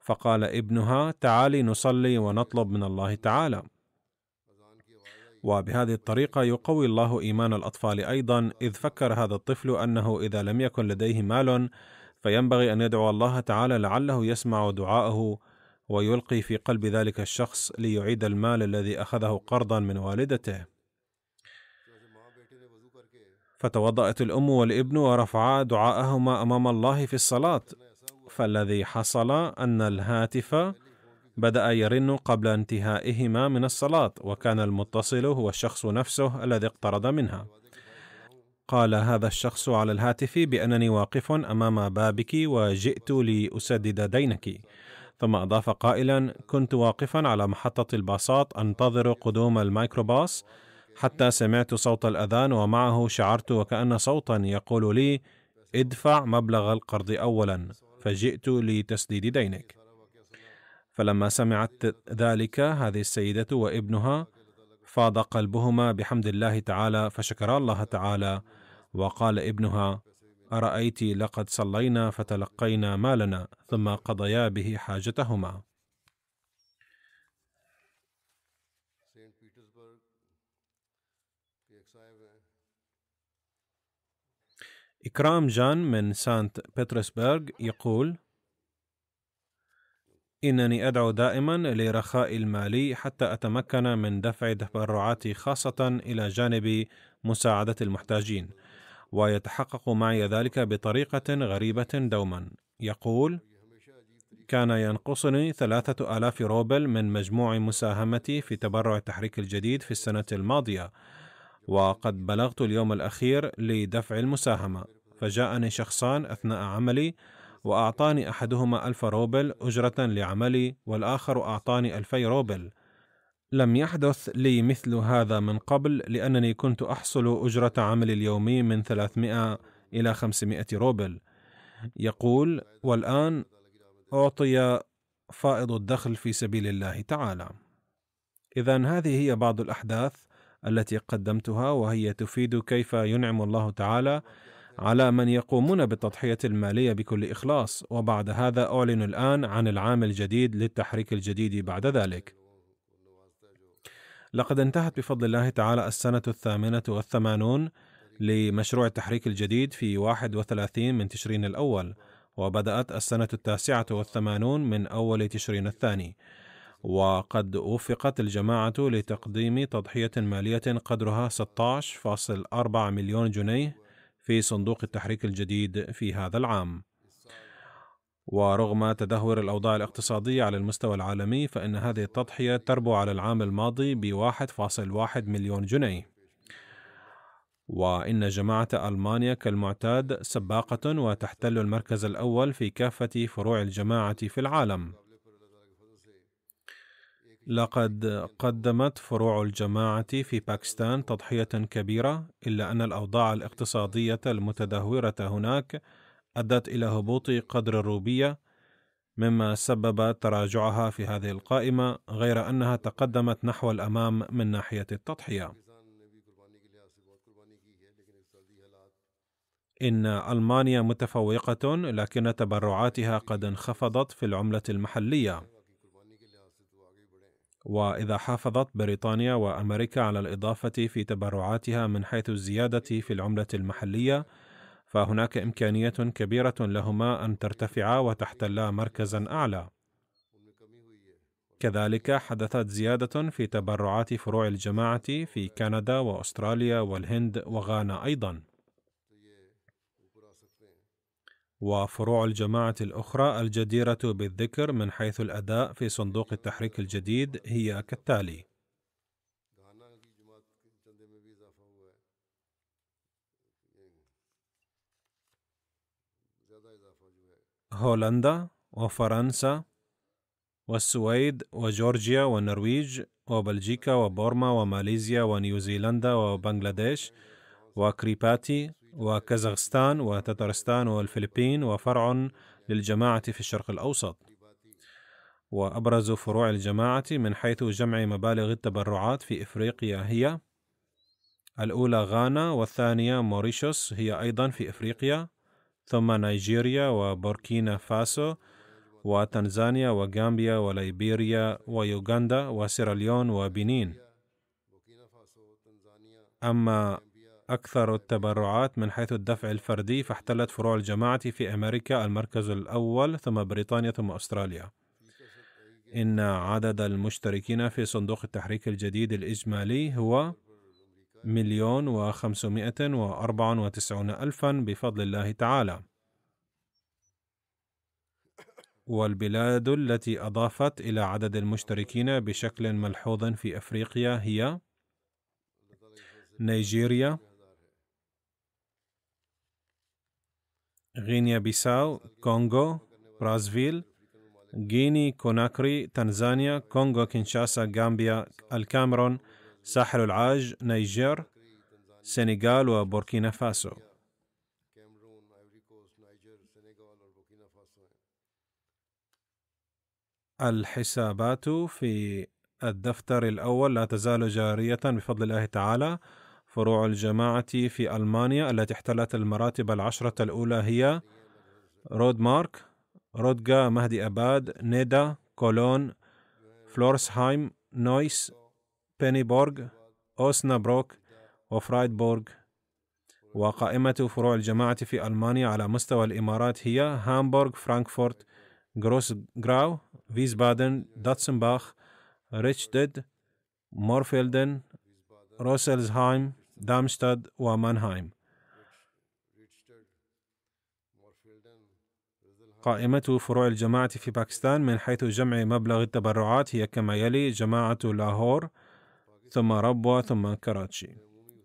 فقال ابنها تعالي نصلي ونطلب من الله تعالى وبهذه الطريقة يقوي الله إيمان الأطفال أيضا إذ فكر هذا الطفل أنه إذا لم يكن لديه مال فينبغي أن يدعو الله تعالى لعله يسمع دعاءه ويلقي في قلب ذلك الشخص ليعيد المال الذي اخذه قرضا من والدته فتوضات الام والابن ورفعا دعاءهما امام الله في الصلاه فالذي حصل ان الهاتف بدا يرن قبل انتهائهما من الصلاه وكان المتصل هو الشخص نفسه الذي اقترض منها قال هذا الشخص على الهاتف بانني واقف امام بابك وجئت لاسدد دينك ثم أضاف قائلا كنت واقفا على محطة الباصات أنتظر قدوم الميكروباص حتى سمعت صوت الأذان ومعه شعرت وكأن صوتا يقول لي ادفع مبلغ القرض أولا فجئت لتسديد دينك فلما سمعت ذلك هذه السيدة وابنها فاض قلبهما بحمد الله تعالى فشكرا الله تعالى وقال ابنها ارايت لقد صلينا فتلقينا مالنا ثم قضيا به حاجتهما إكرام جان من سانت بطرسبرغ يقول: إنني أدعو دائما لرخاء المالي حتى أتمكن من دفع تبرعاتي خاصة إلى جانب مساعدة المحتاجين، ويتحقق معي ذلك بطريقة غريبة دوما يقول كان ينقصني ثلاثة آلاف روبل من مجموع مساهمتي في تبرع التحريك الجديد في السنة الماضية وقد بلغت اليوم الأخير لدفع المساهمة فجاءني شخصان أثناء عملي وأعطاني أحدهما ألف روبل أجرة لعملي والآخر أعطاني ألفي روبل لم يحدث لي مثل هذا من قبل لأنني كنت أحصل أجرة عملي اليومي من 300 إلى 500 روبل يقول والآن أعطي فائض الدخل في سبيل الله تعالى إذا هذه هي بعض الأحداث التي قدمتها وهي تفيد كيف ينعم الله تعالى على من يقومون بالتضحية المالية بكل إخلاص وبعد هذا أعلن الآن عن العام الجديد للتحريك الجديد بعد ذلك لقد انتهت بفضل الله تعالى السنة الثامنة والثمانون لمشروع التحريك الجديد في 31 من تشرين الأول وبدأت السنة التاسعة والثمانون من أول تشرين الثاني وقد وفقت الجماعة لتقديم تضحية مالية قدرها 16.4 مليون جنيه في صندوق التحريك الجديد في هذا العام ورغم تدهور الأوضاع الاقتصادية على المستوى العالمي فإن هذه التضحية تربو على العام الماضي ب 1.1 مليون جنيه وإن جماعة ألمانيا كالمعتاد سباقة وتحتل المركز الأول في كافة فروع الجماعة في العالم لقد قدمت فروع الجماعة في باكستان تضحية كبيرة إلا أن الأوضاع الاقتصادية المتدهورة هناك أدت إلى هبوط قدر الروبية مما سبب تراجعها في هذه القائمة غير أنها تقدمت نحو الأمام من ناحية التضحية إن ألمانيا متفوقة لكن تبرعاتها قد انخفضت في العملة المحلية وإذا حافظت بريطانيا وأمريكا على الإضافة في تبرعاتها من حيث الزيادة في العملة المحلية فهناك امكانيه كبيره لهما ان ترتفعا وتحتلا مركزا اعلى كذلك حدثت زياده في تبرعات فروع الجماعه في كندا واستراليا والهند وغانا ايضا وفروع الجماعة الأخرى الجديرة بالذكر من حيث الأداء في صندوق التحريك الجديد هي كالتالي: هولندا وفرنسا والسويد وجورجيا والنرويج وبلجيكا وبورما وماليزيا ونيوزيلندا وبنغلاديش وكريباتي وكازاخستان وتترستان والفلبين وفرع للجماعة في الشرق الأوسط وأبرز فروع الجماعة من حيث جمع مبالغ التبرعات في إفريقيا هي الأولى غانا والثانية موريشوس هي أيضا في إفريقيا ثم نيجيريا وبوركينا فاسو وتنزانيا وغامبيا وليبيريا ويوغندا وسيراليون وبنين أما أكثر التبرعات من حيث الدفع الفردي فاحتلت فروع الجماعة في أمريكا المركز الأول ثم بريطانيا ثم أستراليا إن عدد المشتركين في صندوق التحريك الجديد الإجمالي هو مليون وخمسمائة وأربعة وتسعون ألفا بفضل الله تعالى والبلاد التي أضافت إلى عدد المشتركين بشكل ملحوظ في أفريقيا هي نيجيريا غينيا بيساو كونغو برازفيل غيني كوناكري تنزانيا كونغو كينشاسا غامبيا الكاميرون ساحل العاج نيجر سنغال وبوركينا فاسو الحسابات في الدفتر الأول لا تزال جارية بفضل الله تعالى فروع الجماعة في ألمانيا التي احتلت المراتب العشرة الأولى هي رود مارك رودغا مهدي أباد نيدا كولون فلورسهايم نويس بينيبورغ بروك، وفرايدبورغ وقائمة فروع الجماعة في ألمانيا على مستوى الإمارات هي هامبورغ فرانكفورت جروس جراو فيسبادن داتسنباخ ريتشدد مورفيلدن روسلزهايم دامشتاد ومانهايم قائمة فروع الجماعة في باكستان من حيث جمع مبلغ التبرعات هي كما يلي جماعة لاهور ثم ربوة ثم كراتشي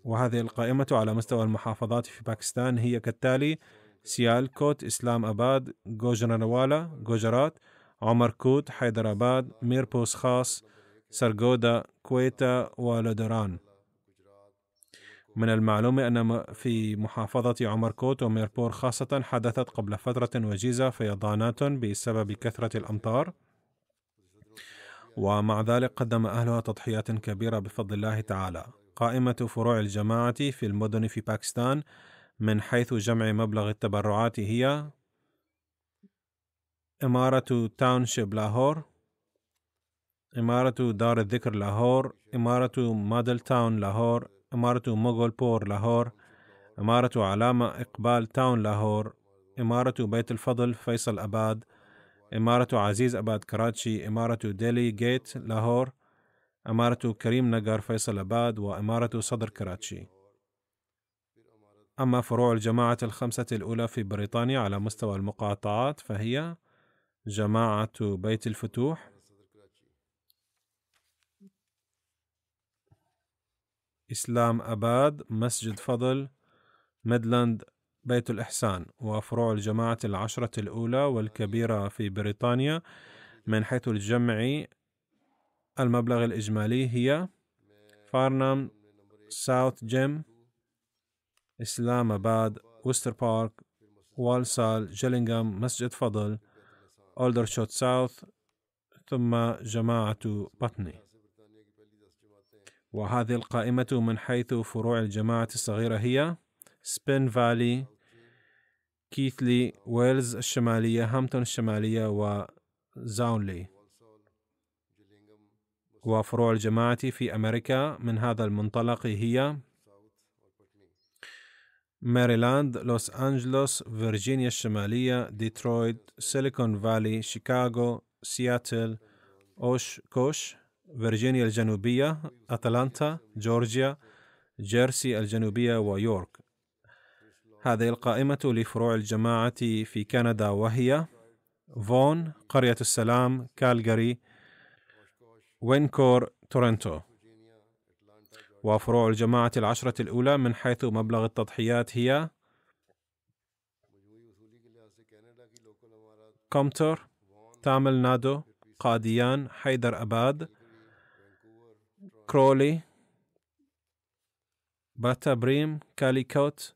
وهذه القائمة على مستوى المحافظات في باكستان هي كالتالي سيالكوت إسلام أباد جوجرانوالا جوجرات عمر كوت حيدر أباد ميربوس خاص سرغودا كويتا ولدران من المعلوم أن في محافظة عمركوت وميربور خاصة حدثت قبل فترة وجيزة فيضانات بسبب كثرة الأمطار ومع ذلك قدم أهلها تضحيات كبيرة بفضل الله تعالى قائمة فروع الجماعة في المدن في باكستان من حيث جمع مبلغ التبرعات هي إمارة تاونشيب لاهور إمارة دار الذكر لاهور إمارة مادل تاون لاهور إمارة مغول بور لاهور إمارة علامة إقبال تاون لاهور إمارة بيت الفضل فيصل أباد إمارة عزيز أباد كراتشي إمارة ديلي جيت لاهور إمارة كريم نجار فيصل أباد وإمارة صدر كراتشي أما فروع الجماعة الخمسة الأولى في بريطانيا على مستوى المقاطعات فهي جماعة بيت الفتوح إسلام أباد مسجد فضل ميدلاند بيت الإحسان وفروع الجماعة العشرة الأولى والكبيرة في بريطانيا من حيث الجمع المبلغ الإجمالي هي فارنام ساوث جيم إسلام أباد وستر بارك والسال جيلينغهام مسجد فضل أولدر شوت ساوث ثم جماعة بطني وهذه القائمة من حيث فروع الجماعة الصغيرة هي سبين فالي كيثلي ويلز الشمالية هامبتون الشمالية وزاونلي وفروع الجماعة في أمريكا من هذا المنطلق هي ماريلاند لوس أنجلوس فيرجينيا الشمالية ديترويت سيليكون فالي شيكاغو سياتل أوش كوش فيرجينيا الجنوبية أتلانتا جورجيا جيرسي الجنوبية ويورك هذه القائمة لفروع الجماعة في كندا وهي فون قرية السلام كالجاري وينكور تورنتو وفروع الجماعة العشرة الأولى من حيث مبلغ التضحيات هي كومتور تامل نادو قاديان حيدر أباد كرولي باتا بريم كاليكوت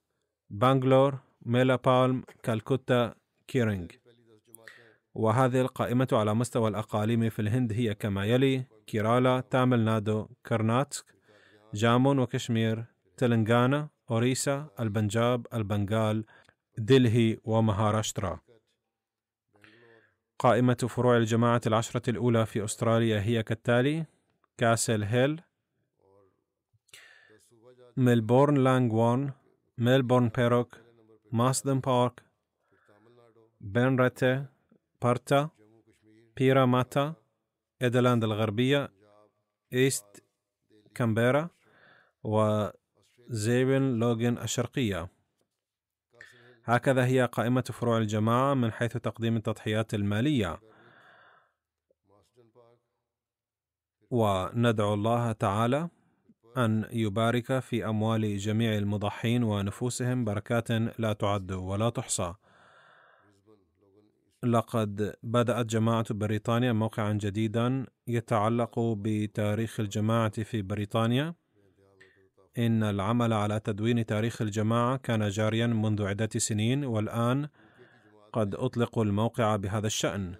بانجلور ميلا بالم كالكوتا كيرينغ وهذه القائمة على مستوى الأقاليم في الهند هي كما يلي كيرالا تامل نادو كرناتسك جامون وكشمير تلنغانا أوريسا البنجاب البنغال دلهي ومهاراشترا قائمة فروع الجماعة العشرة الأولى في أستراليا هي كالتالي كاسل هيل ملبورن لانغوان ميلبورن بيروك ماسدن بارك بن رتا بارتا بيرا ماتا إدلاند الغربية ايست كامبيرا زيبن لوغن الشرقية هكذا هي قائمة فروع الجماعة من حيث تقديم التضحيات المالية وندعو الله تعالى أن يبارك في أموال جميع المضحين ونفوسهم بركات لا تعد ولا تحصى. لقد بدأت جماعة بريطانيا موقعا جديدا يتعلق بتاريخ الجماعة في بريطانيا. إن العمل على تدوين تاريخ الجماعة كان جاريا منذ عدة سنين والآن قد أطلقوا الموقع بهذا الشأن.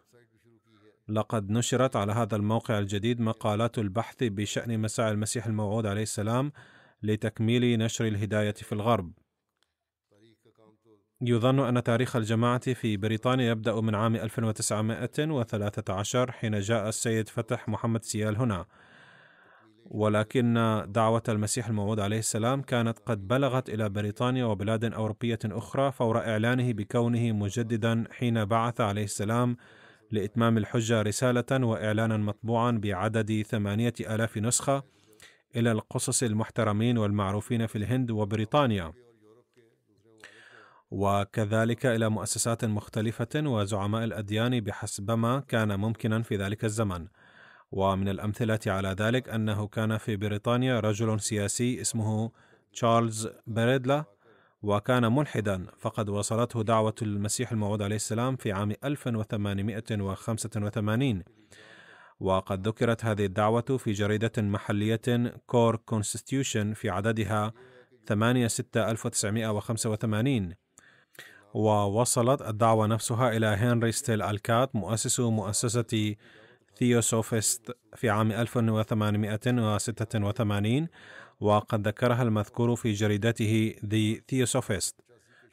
لقد نشرت على هذا الموقع الجديد مقالات البحث بشأن مساعي المسيح الموعود عليه السلام لتكميل نشر الهداية في الغرب. يظن أن تاريخ الجماعة في بريطانيا يبدأ من عام 1913 حين جاء السيد فتح محمد سيال هنا. ولكن دعوة المسيح الموعود عليه السلام كانت قد بلغت إلى بريطانيا وبلاد أوروبية أخرى فور إعلانه بكونه مجددا حين بعث عليه السلام لإتمام الحجة رسالة وإعلانا مطبوعا بعدد ثمانية آلاف نسخة إلى القصص المحترمين والمعروفين في الهند وبريطانيا وكذلك إلى مؤسسات مختلفة وزعماء الأديان بحسبما كان ممكنا في ذلك الزمن ومن الأمثلة على ذلك أنه كان في بريطانيا رجل سياسي اسمه تشارلز بريدلا وكان ملحدا فقد وصلته دعوة المسيح الموعود عليه السلام في عام 1885 وقد ذكرت هذه الدعوة في جريدة محلية كور كونستيوشن في عددها 8 6 1985 ووصلت الدعوة نفسها إلى هنري ستيل ألكات مؤسس مؤسسة ثيوسوفيست في عام 1886 وقد ذكرها المذكور في جريدته The Theosophist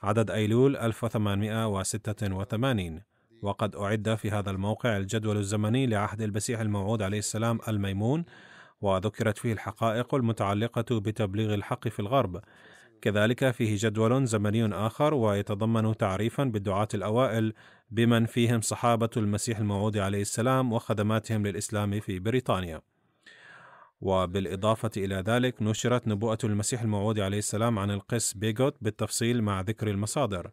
عدد أيلول 1886 وقد أعد في هذا الموقع الجدول الزمني لعهد المسيح الموعود عليه السلام الميمون وذكرت فيه الحقائق المتعلقة بتبليغ الحق في الغرب كذلك فيه جدول زمني آخر ويتضمن تعريفا بالدعاة الأوائل بمن فيهم صحابة المسيح الموعود عليه السلام وخدماتهم للإسلام في بريطانيا وبالإضافة إلى ذلك نشرت نبوءة المسيح الموعود عليه السلام عن القس بيغوت بالتفصيل مع ذكر المصادر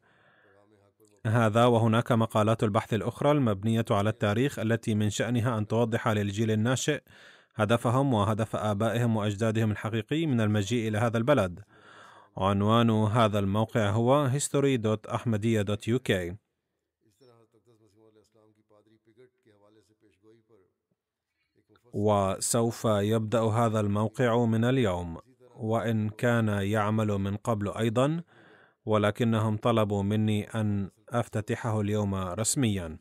هذا وهناك مقالات البحث الأخرى المبنية على التاريخ التي من شأنها أن توضح للجيل الناشئ هدفهم وهدف آبائهم وأجدادهم الحقيقي من المجيء إلى هذا البلد عنوان هذا الموقع هو history.ahmadiyya.uk وسوف يبدا هذا الموقع من اليوم وان كان يعمل من قبل ايضا ولكنهم طلبوا مني ان افتتحه اليوم رسميا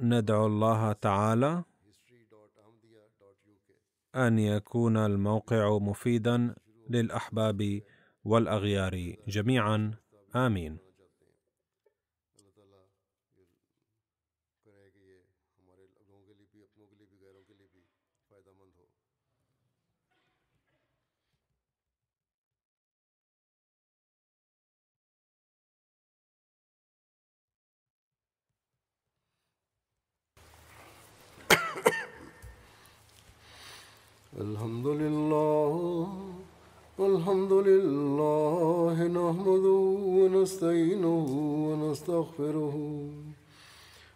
ندعو الله تعالى ان يكون الموقع مفيدا للاحباب والاغيار جميعا امين الحمد لله الحمد لله نحمده ونستعينه ونستغفره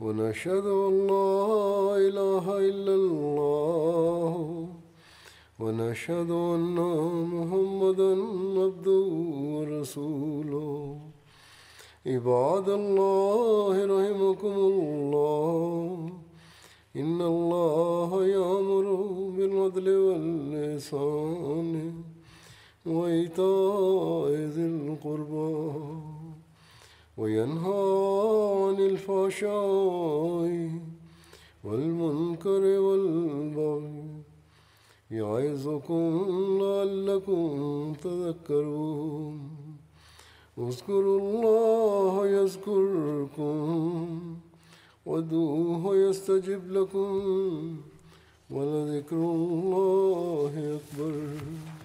ونشهد أن لا إله إلا الله ونشهد أن محمدا عبده ورسوله عباد الله رحمكم الله إن الله يأمر بالعدل واللسان وإيتاء ذي القربان وينهى عن الفحشاء والمنكر والبغي يعظكم لعلكم تذكرون اذكروا الله يذكركم ودوه يستجب لكم ولذكر الله أكبر